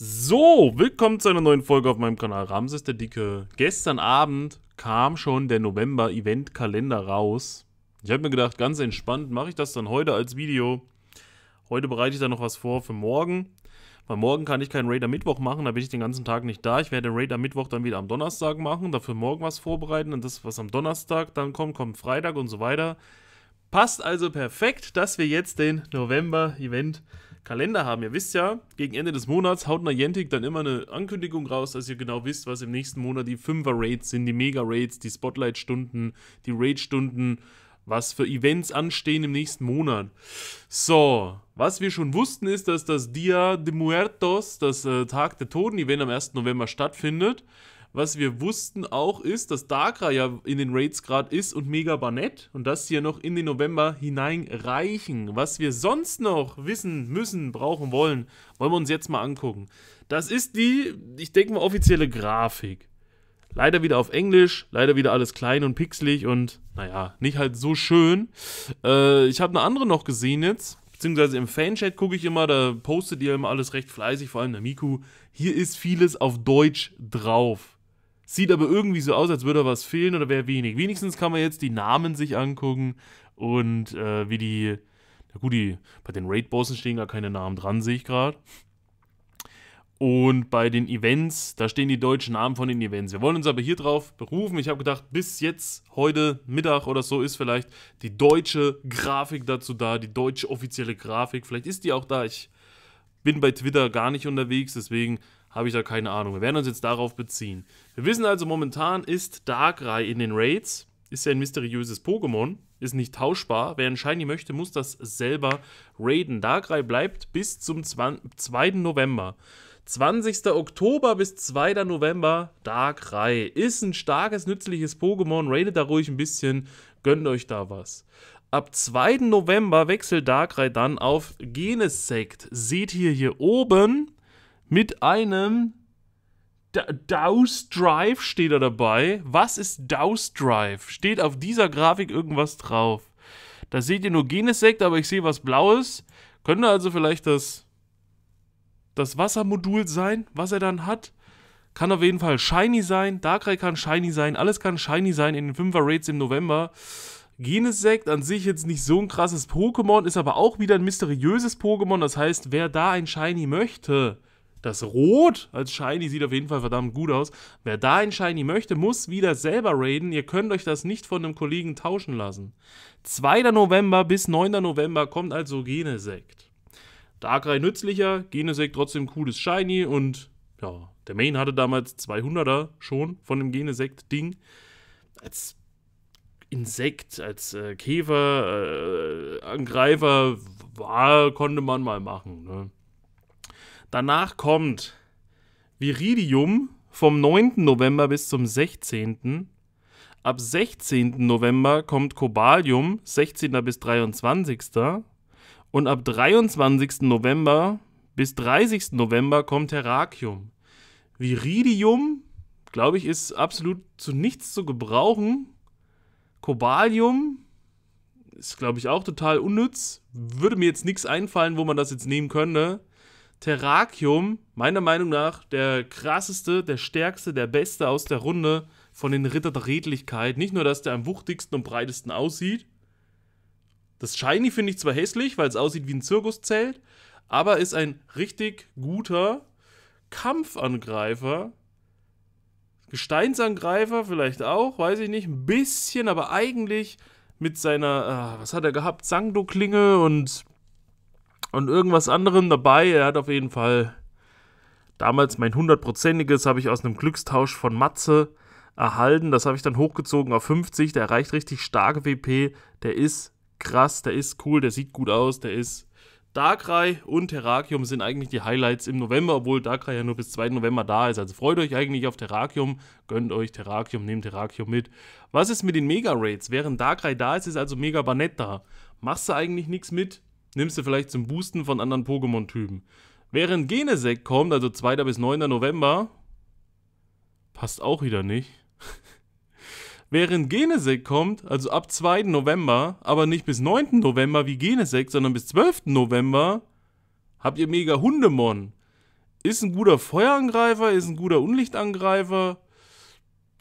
So, willkommen zu einer neuen Folge auf meinem Kanal Ramses der Dicke. Gestern Abend kam schon der November-Event-Kalender raus. Ich habe mir gedacht, ganz entspannt mache ich das dann heute als Video. Heute bereite ich da noch was vor für morgen. Weil morgen kann ich keinen Raider Mittwoch machen, da bin ich den ganzen Tag nicht da. Ich werde Raid am Mittwoch dann wieder am Donnerstag machen, dafür morgen was vorbereiten und das, was am Donnerstag dann kommt, kommt Freitag und so weiter. Passt also perfekt, dass wir jetzt den November-Event-Kalender Kalender haben. Ihr wisst ja, gegen Ende des Monats haut Niantic dann immer eine Ankündigung raus, dass ihr genau wisst, was im nächsten Monat die 5er raids sind, die Mega-Raids, die Spotlight-Stunden, die Raid-Stunden, was für Events anstehen im nächsten Monat. So, was wir schon wussten ist, dass das Dia de Muertos, das äh, Tag der Toten-Event am 1. November stattfindet. Was wir wussten auch ist, dass Dakra ja in den Raids gerade ist und Mega banett und dass sie ja noch in den November hineinreichen. Was wir sonst noch wissen, müssen, brauchen, wollen, wollen wir uns jetzt mal angucken. Das ist die, ich denke mal, offizielle Grafik. Leider wieder auf Englisch, leider wieder alles klein und pixelig und naja, nicht halt so schön. Äh, ich habe eine andere noch gesehen jetzt, beziehungsweise im Fanchat gucke ich immer, da postet ihr immer alles recht fleißig, vor allem der Miku. Hier ist vieles auf Deutsch drauf. Sieht aber irgendwie so aus, als würde was fehlen oder wäre wenig. Wenigstens kann man jetzt die Namen sich angucken und äh, wie die. Na gut, die, bei den Raid-Bossen stehen gar keine Namen dran, sehe ich gerade. Und bei den Events, da stehen die deutschen Namen von den Events. Wir wollen uns aber hier drauf berufen. Ich habe gedacht, bis jetzt, heute Mittag oder so, ist vielleicht die deutsche Grafik dazu da, die deutsche offizielle Grafik. Vielleicht ist die auch da. Ich bin bei Twitter gar nicht unterwegs, deswegen habe ich da keine Ahnung. Wir werden uns jetzt darauf beziehen. Wir wissen also, momentan ist Darkrai in den Raids. Ist ja ein mysteriöses Pokémon. Ist nicht tauschbar. Wer ein Shiny möchte, muss das selber raiden. Darkrai bleibt bis zum 2. November. 20. Oktober bis 2. November, Darkrai. Ist ein starkes, nützliches Pokémon. Raidet da ruhig ein bisschen. Gönnt euch da was. Ab 2. November wechselt Darkrai dann auf Genesect. Seht ihr hier oben mit einem Douse Drive steht er dabei. Was ist Douse Drive? Steht auf dieser Grafik irgendwas drauf? Da seht ihr nur Genesekt, aber ich sehe was Blaues. Könnte also vielleicht das, das Wassermodul sein, was er dann hat. Kann auf jeden Fall shiny sein. Darkrai kann shiny sein. Alles kann shiny sein in den 5er Raids im November. Genesekt an sich jetzt nicht so ein krasses Pokémon, ist aber auch wieder ein mysteriöses Pokémon. Das heißt, wer da ein Shiny möchte, das Rot als Shiny sieht auf jeden Fall verdammt gut aus. Wer da ein Shiny möchte, muss wieder selber raiden. Ihr könnt euch das nicht von einem Kollegen tauschen lassen. 2. November bis 9. November kommt also Genesekt. Darkrai nützlicher, Genesekt trotzdem cooles Shiny und ja, der Main hatte damals 200er schon von dem Genesekt-Ding. Als Insekt, als äh, Käfer, äh, war, konnte man mal machen. Ne? Danach kommt Viridium vom 9. November bis zum 16. Ab 16. November kommt Cobalium, 16. bis 23. Und ab 23. November bis 30. November kommt Herakium. Viridium, glaube ich, ist absolut zu nichts zu gebrauchen. Cobalium ist, glaube ich, auch total unnütz. Würde mir jetzt nichts einfallen, wo man das jetzt nehmen könnte. Terrakium, meiner Meinung nach, der krasseste, der stärkste, der beste aus der Runde von den Ritter der Redlichkeit. Nicht nur, dass der am wuchtigsten und breitesten aussieht. Das Shiny finde ich zwar hässlich, weil es aussieht wie ein Zirkuszelt, aber ist ein richtig guter Kampfangreifer. Gesteinsangreifer vielleicht auch, weiß ich nicht, ein bisschen, aber eigentlich mit seiner, ah, was hat er gehabt, Sangdo-Klinge und und irgendwas anderem dabei. Er hat auf jeden Fall damals mein hundertprozentiges, habe ich aus einem Glückstausch von Matze erhalten. Das habe ich dann hochgezogen auf 50. Der erreicht richtig starke WP. Der ist krass, der ist cool, der sieht gut aus, der ist. Darkrai und Terrakium sind eigentlich die Highlights im November, obwohl Darkrai ja nur bis 2. November da ist. Also freut euch eigentlich auf Terrakium, gönnt euch Terrakium, nehmt Terrakium mit. Was ist mit den Mega-Raids? Während Darkrai da ist, ist also Mega Banett da. Machst du eigentlich nichts mit? nimmst du vielleicht zum Boosten von anderen Pokémon-Typen. Während Genesec kommt, also 2. bis 9. November, passt auch wieder nicht. Während Genesec kommt, also ab 2. November, aber nicht bis 9. November wie Genesec, sondern bis 12. November, habt ihr Mega Hundemon. Ist ein guter Feuerangreifer, ist ein guter Unlichtangreifer,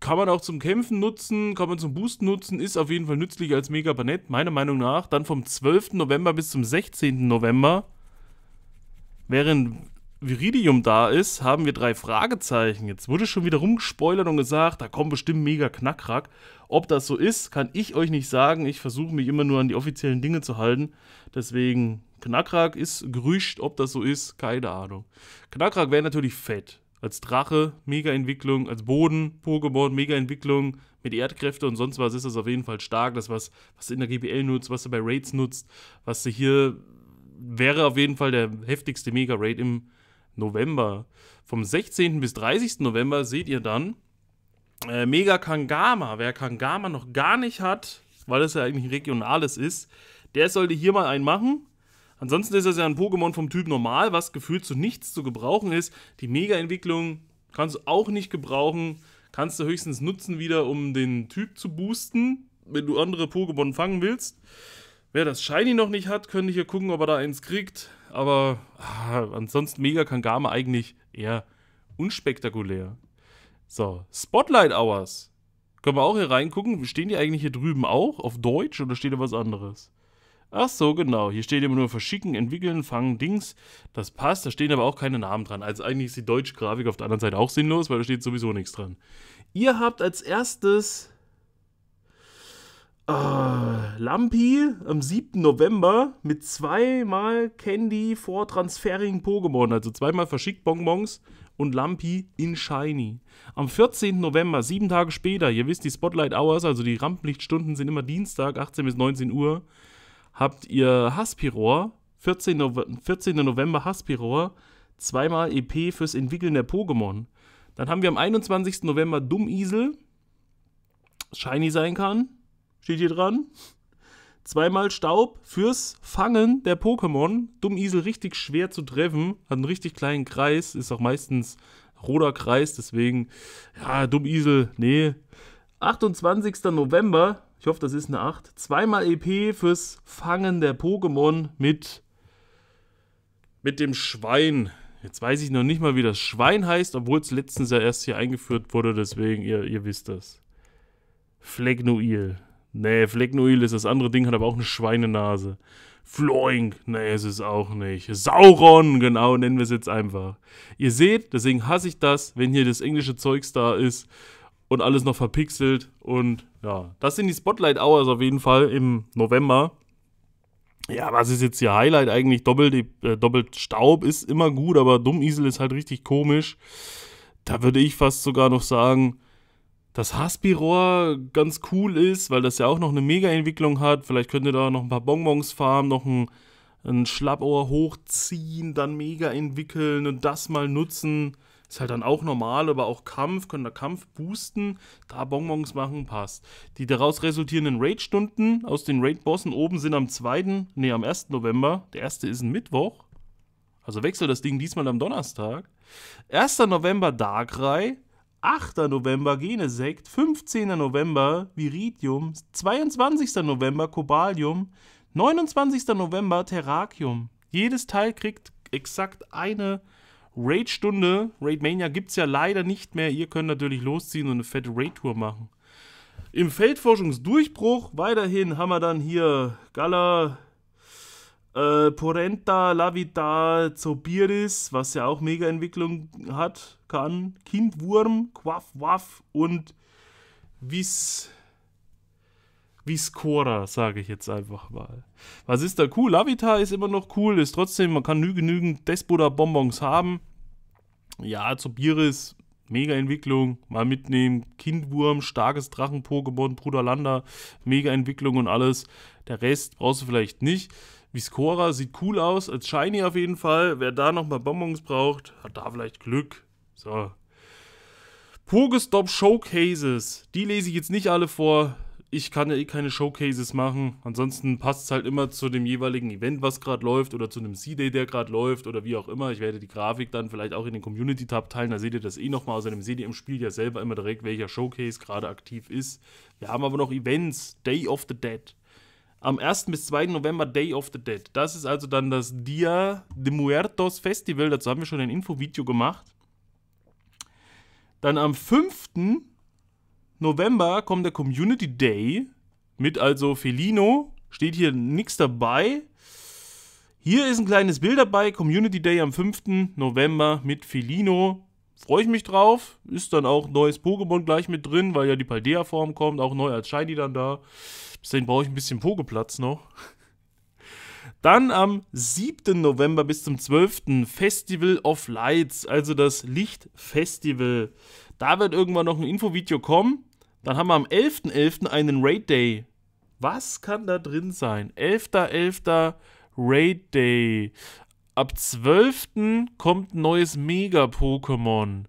kann man auch zum Kämpfen nutzen, kann man zum Boosten nutzen, ist auf jeden Fall nützlich als Mega Banett, meiner Meinung nach. Dann vom 12. November bis zum 16. November, während Viridium da ist, haben wir drei Fragezeichen. Jetzt wurde schon wieder rumgespoilert und gesagt, da kommt bestimmt mega Knackrack. Ob das so ist, kann ich euch nicht sagen. Ich versuche mich immer nur an die offiziellen Dinge zu halten. Deswegen, Knackrack ist gerücht, ob das so ist, keine Ahnung. Knackrack wäre natürlich fett als Drache, Mega-Entwicklung, als Boden, Pokémon, Mega-Entwicklung, mit Erdkräfte und sonst was ist das auf jeden Fall stark. Das, was, was du in der GBL nutzt, was du bei Raids nutzt, was du hier, wäre auf jeden Fall der heftigste Mega-Raid im November. Vom 16. bis 30. November seht ihr dann äh, Mega Kangama. Wer Kangama noch gar nicht hat, weil es ja eigentlich ein regionales ist, der sollte hier mal einen machen. Ansonsten ist das ja ein Pokémon vom Typ normal, was gefühlt zu nichts zu gebrauchen ist. Die Mega-Entwicklung kannst du auch nicht gebrauchen. Kannst du höchstens nutzen wieder, um den Typ zu boosten, wenn du andere Pokémon fangen willst. Wer das Shiny noch nicht hat, könnte hier gucken, ob er da eins kriegt. Aber ah, ansonsten Mega Kangama eigentlich eher unspektakulär. So, Spotlight Hours. Können wir auch hier reingucken? Stehen die eigentlich hier drüben auch auf Deutsch oder steht da was anderes? Ach so, genau. Hier steht immer nur verschicken, entwickeln, fangen, Dings. Das passt, da stehen aber auch keine Namen dran. Also eigentlich ist die deutsche Grafik auf der anderen Seite auch sinnlos, weil da steht sowieso nichts dran. Ihr habt als erstes äh, Lampi am 7. November mit zweimal Candy vor Transferring Pokémon. Also zweimal verschickt Bonbons und Lampi in Shiny. Am 14. November, sieben Tage später, ihr wisst, die Spotlight Hours, also die Rampenlichtstunden sind immer Dienstag, 18 bis 19 Uhr habt ihr Haspirohr, 14. November, 14. November Haspiror, zweimal EP fürs Entwickeln der Pokémon. Dann haben wir am 21. November Dummisel, shiny sein kann, steht hier dran. Zweimal Staub fürs Fangen der Pokémon. Dummisel richtig schwer zu treffen, hat einen richtig kleinen Kreis, ist auch meistens roter Kreis, deswegen, ja, Dummisel, nee. 28. November ich hoffe, das ist eine 8. Zweimal EP fürs Fangen der Pokémon mit, mit dem Schwein. Jetzt weiß ich noch nicht mal, wie das Schwein heißt, obwohl es letztens ja erst hier eingeführt wurde, deswegen, ihr, ihr wisst das. Flegnoil. Nee, Flegnoil ist das andere Ding, hat aber auch eine Schweinenase. Floink, nee, es ist auch nicht. Sauron, genau, nennen wir es jetzt einfach. Ihr seht, deswegen hasse ich das, wenn hier das englische Zeugs da ist und alles noch verpixelt. Und ja, das sind die Spotlight Hours auf jeden Fall im November. Ja, was ist jetzt hier Highlight eigentlich? Doppelt, äh, doppelt Staub ist immer gut, aber Dummiesel ist halt richtig komisch. Da würde ich fast sogar noch sagen, dass Haspirohr ganz cool ist, weil das ja auch noch eine Mega-Entwicklung hat. Vielleicht könnt ihr da noch ein paar Bonbons farmen, noch ein, ein Schlappohr hochziehen, dann mega entwickeln und das mal nutzen. Ist halt dann auch normal, aber auch Kampf, können da Kampf boosten, da Bonbons machen, passt. Die daraus resultierenden Raid-Stunden aus den Raid-Bossen oben sind am 2., nee, am 1. November. Der erste ist ein Mittwoch. Also wechselt das Ding diesmal am Donnerstag. 1. November Darkrai, 8. November Genesekt, 15. November Viridium, 22. November Cobalium, 29. November Terrakium. Jedes Teil kriegt exakt eine Raid-Stunde, Raid Mania gibt es ja leider nicht mehr. Ihr könnt natürlich losziehen und eine fette Raid-Tour machen. Im Feldforschungsdurchbruch weiterhin haben wir dann hier Gala, äh, Porenta, Lavita, Zobiris, was ja auch Mega-Entwicklung hat, kann, Kindwurm, Quaff, Waff und Wiss wie Skora, sage ich jetzt einfach mal. Was ist da cool? Lavita ist immer noch cool, ist trotzdem, man kann nie genügend Despoda-Bonbons haben. Ja, Zobiris, mega Entwicklung, mal mitnehmen. Kindwurm, starkes Drachen-Pokémon, Bruderlander, mega Entwicklung und alles. Der Rest brauchst du vielleicht nicht. Viscora sieht cool aus, als Shiny auf jeden Fall. Wer da nochmal Bonbons braucht, hat da vielleicht Glück. So. Pokestop Showcases. Die lese ich jetzt nicht alle vor ich kann ja eh keine Showcases machen. Ansonsten passt es halt immer zu dem jeweiligen Event, was gerade läuft, oder zu einem C-Day, der gerade läuft, oder wie auch immer. Ich werde die Grafik dann vielleicht auch in den Community-Tab teilen. Da seht ihr das eh nochmal. Außerdem seht ihr im Spiel ja selber immer direkt, welcher Showcase gerade aktiv ist. Wir haben aber noch Events. Day of the Dead. Am 1. bis 2. November Day of the Dead. Das ist also dann das Dia de Muertos Festival. Dazu haben wir schon ein Infovideo gemacht. Dann am 5. November kommt der Community Day mit also Felino. Steht hier nichts dabei. Hier ist ein kleines Bild dabei. Community Day am 5. November mit Felino. Freue ich mich drauf. Ist dann auch neues Pokémon gleich mit drin, weil ja die Paldea-Form kommt. Auch neu als Shiny dann da. Bis dahin brauche ich ein bisschen Pogeplatz noch. Dann am 7. November bis zum 12. Festival of Lights, also das Lichtfestival. Da wird irgendwann noch ein Infovideo kommen. Dann haben wir am 11.11. .11. einen Raid Day. Was kann da drin sein? 11.11. .11. Raid Day. Ab 12. kommt ein neues Mega-Pokémon.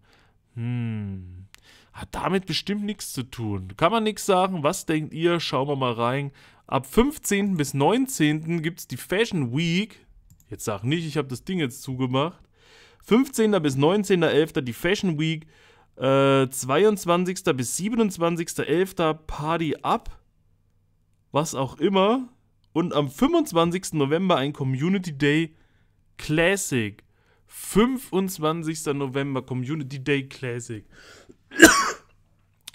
Hm. Hat damit bestimmt nichts zu tun. Kann man nichts sagen. Was denkt ihr? Schauen wir mal rein. Ab 15. bis 19. gibt es die Fashion Week. Jetzt sag nicht, ich habe das Ding jetzt zugemacht. 15. bis 19.11. die Fashion Week. 22. Äh, bis 27.11. Party ab. was auch immer. Und am 25. November ein Community Day Classic. 25. November Community Day Classic.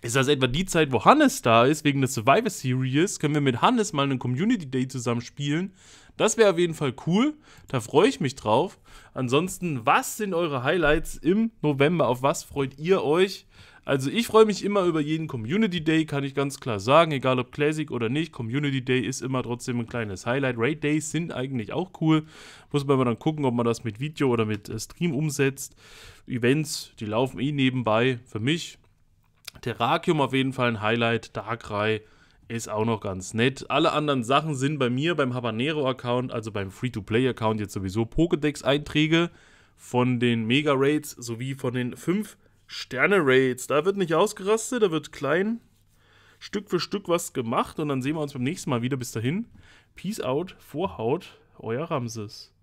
Ist das etwa die Zeit, wo Hannes da ist, wegen der Survivor Series? Können wir mit Hannes mal einen Community Day zusammen spielen? Das wäre auf jeden Fall cool. Da freue ich mich drauf. Ansonsten, was sind eure Highlights im November? Auf was freut ihr euch? Also ich freue mich immer über jeden Community Day, kann ich ganz klar sagen, egal ob Classic oder nicht. Community Day ist immer trotzdem ein kleines Highlight. Raid Days sind eigentlich auch cool. Muss man dann gucken, ob man das mit Video oder mit äh, Stream umsetzt. Events, die laufen eh nebenbei. Für mich Terrakium auf jeden Fall ein Highlight. Darkrai, ist auch noch ganz nett. Alle anderen Sachen sind bei mir beim Habanero-Account, also beim Free-to-Play-Account jetzt sowieso Pokédex-Einträge von den Mega-Raids sowie von den 5-Sterne-Raids. Da wird nicht ausgerastet, da wird klein Stück für Stück was gemacht und dann sehen wir uns beim nächsten Mal wieder. Bis dahin, Peace out, Vorhaut, euer Ramses.